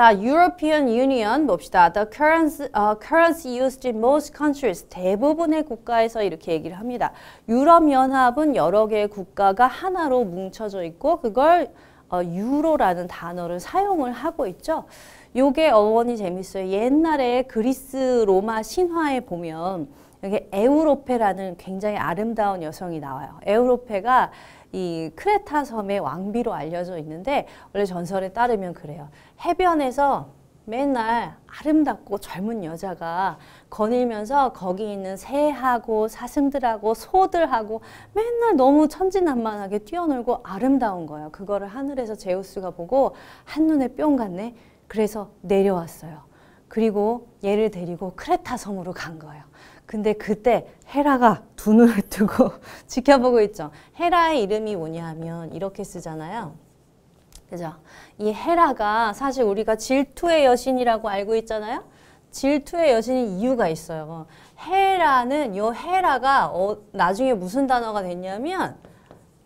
자, European Union 봅시다. The currency, uh, currency used in most countries. 대부분의 국가에서 이렇게 얘기를 합니다. 유럽연합은 여러 개의 국가가 하나로 뭉쳐져 있고 그걸 어, 유로라는 단어를 사용을 하고 있죠. 요게 어원이 재밌어요. 옛날에 그리스 로마 신화에 보면 여기 에우로페라는 굉장히 아름다운 여성이 나와요. 에우로페가 이 크레타 섬의 왕비로 알려져 있는데 원래 전설에 따르면 그래요. 해변에서 맨날 아름답고 젊은 여자가 거닐면서 거기 있는 새하고 사슴들하고 소들하고 맨날 너무 천진난만하게 뛰어놀고 아름다운 거예요. 그거를 하늘에서 제우스가 보고 한눈에 뿅 갔네. 그래서 내려왔어요. 그리고 얘를 데리고 크레타 섬으로 간 거예요. 근데 그때 헤라가 두 눈을 뜨고 지켜보고 있죠. 헤라의 이름이 뭐냐 면 이렇게 쓰잖아요. 그죠? 이 헤라가 사실 우리가 질투의 여신이라고 알고 있잖아요. 질투의 여신이 이유가 있어요. 헤라는 요 헤라가 어, 나중에 무슨 단어가 됐냐면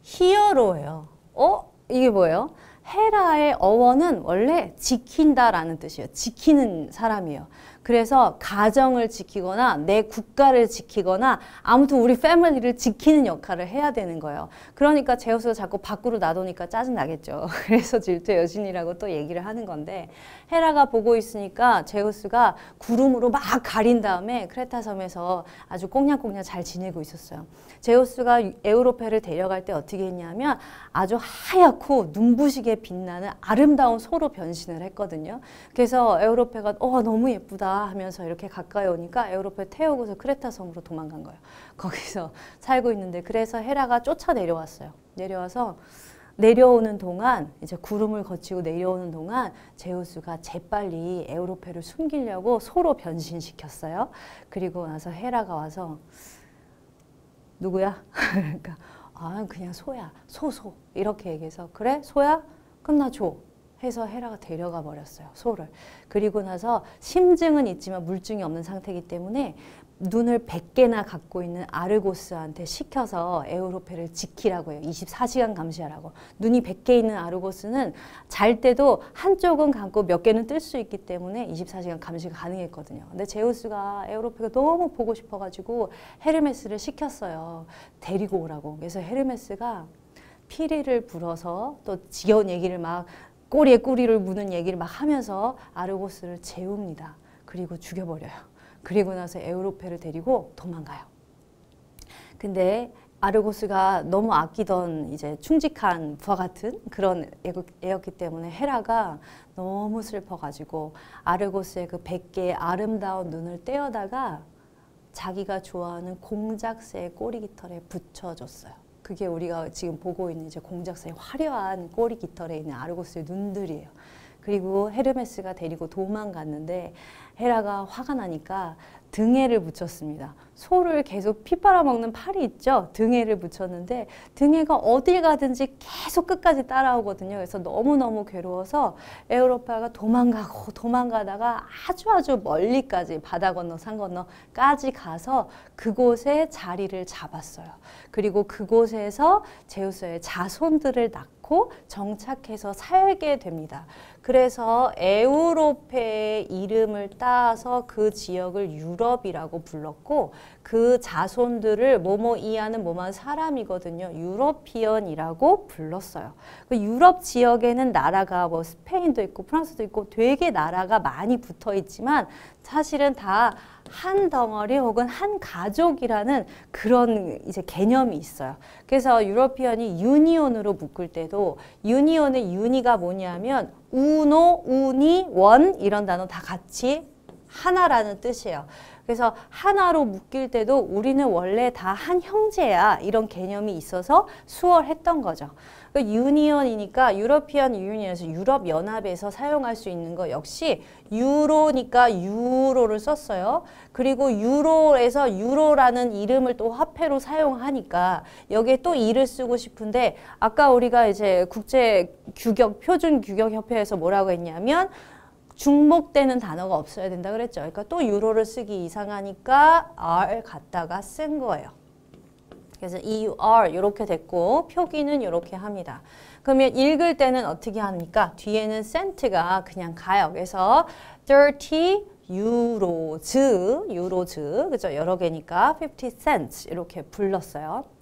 히어로예요. 어? 이게 뭐예요? 헤라의 어원은 원래 지킨다라는 뜻이에요. 지키는 사람이에요. 그래서 가정을 지키거나 내 국가를 지키거나 아무튼 우리 패밀리를 지키는 역할을 해야 되는 거예요. 그러니까 제우스가 자꾸 밖으로 놔두니까 짜증나겠죠. 그래서 질투의 여신이라고 또 얘기를 하는 건데 헤라가 보고 있으니까 제우스가 구름으로 막 가린 다음에 크레타 섬에서 아주 꽁냥꽁냥 잘 지내고 있었어요. 제우스가 에우로페를 데려갈 때 어떻게 했냐면 아주 하얗고 눈부시게 가운 빛나는 아름다운 소로 변신을 했거든요. 그래서 에우로페가 어 너무 예쁘다 하면서 이렇게 가까이 오니까 에우로페 태우고서 크레타 섬으로 도망간 거예요. 거기서 살고 있는데 그래서 헤라가 쫓아 내려왔어요. 내려와서 내려오는 동안 이제 구름을 거치고 내려오는 동안 제우스가 재빨리 에우로페를 숨기려고 소로 변신시켰어요. 그리고 나서 헤라가 와서 누구야? 그러니까 아 그냥 소야 소소 이렇게 얘기해서 그래 소야 끝나줘. 해서 헤라가 데려가 버렸어요. 소를. 그리고 나서 심증은 있지만 물증이 없는 상태이기 때문에 눈을 100개나 갖고 있는 아르고스한테 시켜서 에우로페를 지키라고 해요. 24시간 감시하라고. 눈이 100개 있는 아르고스는 잘 때도 한쪽은 감고 몇 개는 뜰 수 있기 때문에 24시간 감시가 가능했거든요. 근데 제우스가 에우로페가 너무 보고 싶어가지고 헤르메스를 시켰어요. 데리고 오라고. 그래서 헤르메스가 피리를 불어서 또 지겨운 얘기를 막 꼬리에 꼬리를 무는 얘기를 막 하면서 아르고스를 재웁니다. 그리고 죽여버려요. 그리고 나서 에우로페를 데리고 도망가요. 근데 아르고스가 너무 아끼던 이제 충직한 부하 같은 그런 애였기 때문에 헤라가 너무 슬퍼가지고 아르고스의 그1개의 아름다운 눈을 떼어다가 자기가 좋아하는 공작새의 꼬리 깃털에 붙여줬어요. 그게 우리가 지금 보고 있는 이제 공작사의 화려한 꼬리 깃털에 있는 아르고스의 눈들이에요. 그리고 헤르메스가 데리고 도망갔는데 헤라가 화가 나니까 등에를 붙였습니다. 소를 계속 피빨아먹는 팔이 있죠. 등에를 붙였는데 등에가 어딜 가든지 계속 끝까지 따라오거든요. 그래서 너무너무 괴로워서 에우로파가 도망가고 도망가다가 아주 아주 멀리까지 바다 건너 산 건너까지 가서 그곳에 자리를 잡았어요. 그리고 그곳에서 제우스의 자손들을 낳고 않고 정착해서 살게 됩니다. 그래서 에우로페의 이름을 따서 그 지역을 유럽이라고 불렀고 그 자손들을 뭐뭐 이하는 뭐만 사람이거든요. 유러피언이라고 불렀어요. 그 유럽 지역에는 나라가 뭐 스페인도 있고 프랑스도 있고 되게 나라가 많이 붙어 있지만 사실은 다한 덩어리 혹은 한 가족이라는 그런 이제 개념이 있어요. 그래서 유러피언이 유니온으로 묶을 때도 유니온의 유니가 뭐냐면 우노, 우니, 원 이런 단어 다 같이 하나라는 뜻이에요. 그래서 하나로 묶일 때도 우리는 원래 다 한 형제야 이런 개념이 있어서 수월했던 거죠. 그 유니언이니까 유러피언 유니언에서 유럽 연합에서 사용할 수 있는 거 역시 유로니까 유로를 썼어요. 그리고 유로에서 유로라는 이름을 또 화폐로 사용하니까 여기에 또 이를 쓰고 싶은데 아까 우리가 이제 국제 규격 표준 규격 협회에서 뭐라고 했냐면 중복되는 단어가 없어야 된다 그랬죠. 그러니까 또 유로를 쓰기 이상하니까 r 갖다가 쓴 거예요. 그래서 EUR 이렇게 됐고 표기는 이렇게 합니다. 그러면 읽을 때는 어떻게 합니까? 뒤에는 센트가 그냥 가요. 그래서 dirty e u r 그죠? 여러 개니까 50 cents 이렇게 불렀어요.